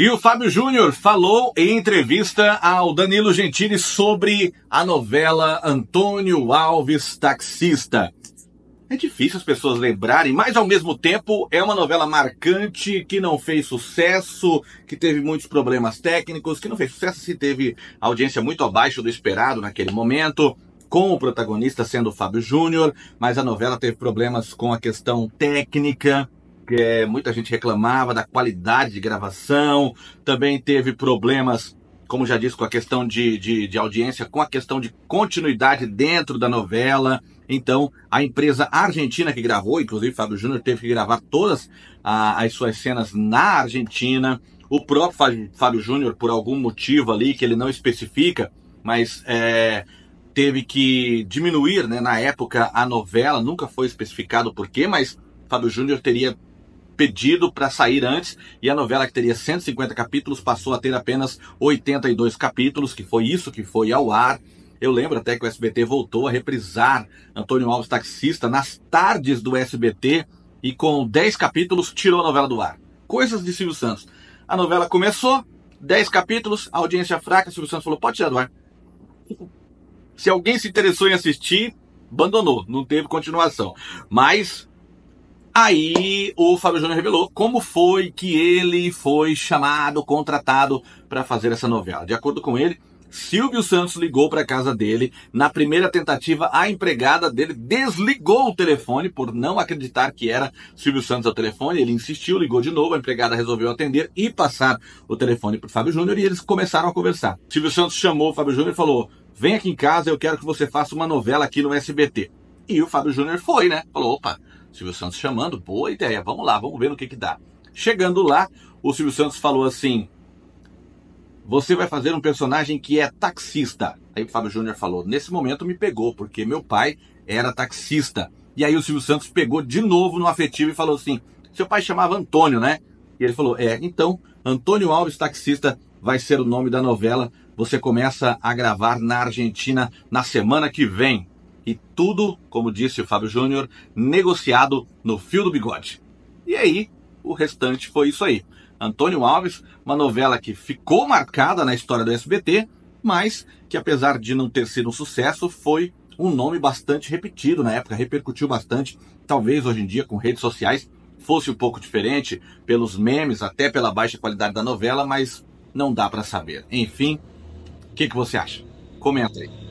E o Fábio Júnior falou em entrevista ao Danilo Gentili sobre a novela Antônio Alves Taxista. É difícil as pessoas lembrarem, mas ao mesmo tempo é uma novela marcante que não fez sucesso, que teve muitos problemas técnicos, que não fez sucesso se teve audiência muito abaixo do esperado naquele momento, com o protagonista sendo o Fábio Júnior, mas a novela teve problemas com a questão técnica é, muita gente reclamava da qualidade de gravação, também teve problemas, como já disse, com a questão de, de, de audiência, com a questão de continuidade dentro da novela. Então, a empresa argentina que gravou, inclusive Fábio Júnior, teve que gravar todas a, as suas cenas na Argentina. O próprio Fábio Júnior, por algum motivo ali que ele não especifica, mas é, teve que diminuir, né, na época, a novela. Nunca foi especificado por porquê, mas Fábio Júnior teria pedido para sair antes e a novela que teria 150 capítulos passou a ter apenas 82 capítulos, que foi isso que foi ao ar. Eu lembro até que o SBT voltou a reprisar Antônio Alves Taxista nas tardes do SBT e com 10 capítulos tirou a novela do ar. Coisas de Silvio Santos. A novela começou, 10 capítulos, audiência fraca, Silvio Santos falou: pode tirar do ar. Se alguém se interessou em assistir, abandonou, não teve continuação. Mas Aí o Fábio Júnior revelou como foi que ele foi chamado, contratado para fazer essa novela. De acordo com ele, Silvio Santos ligou para a casa dele. Na primeira tentativa, a empregada dele desligou o telefone por não acreditar que era Silvio Santos ao telefone. Ele insistiu, ligou de novo. A empregada resolveu atender e passar o telefone para o Fábio Júnior e eles começaram a conversar. Silvio Santos chamou o Fábio Júnior e falou: Vem aqui em casa, eu quero que você faça uma novela aqui no SBT. E o Fábio Júnior foi, né? Falou: opa, Silvio Santos chamando, boa ideia, vamos lá, vamos ver no que que dá. Chegando lá, o Silvio Santos falou assim: Você vai fazer um personagem que é taxista. Aí o Fábio Júnior falou: Nesse momento me pegou, porque meu pai era taxista. E aí o Silvio Santos pegou de novo no afetivo e falou assim: Seu pai chamava Antônio, né? E ele falou: É, então, Antônio Alves Taxista vai ser o nome da novela. Você começa a gravar na Argentina na semana que vem. E tudo, como disse o Fábio Júnior, negociado no fio do bigode. E aí, o restante foi isso aí. Antônio Alves, uma novela que ficou marcada na história do SBT, mas que apesar de não ter sido um sucesso, foi um nome bastante repetido na época, repercutiu bastante. Talvez hoje em dia com redes sociais fosse um pouco diferente pelos memes, até pela baixa qualidade da novela, mas não dá para saber. Enfim, o que, que você acha? Comenta aí.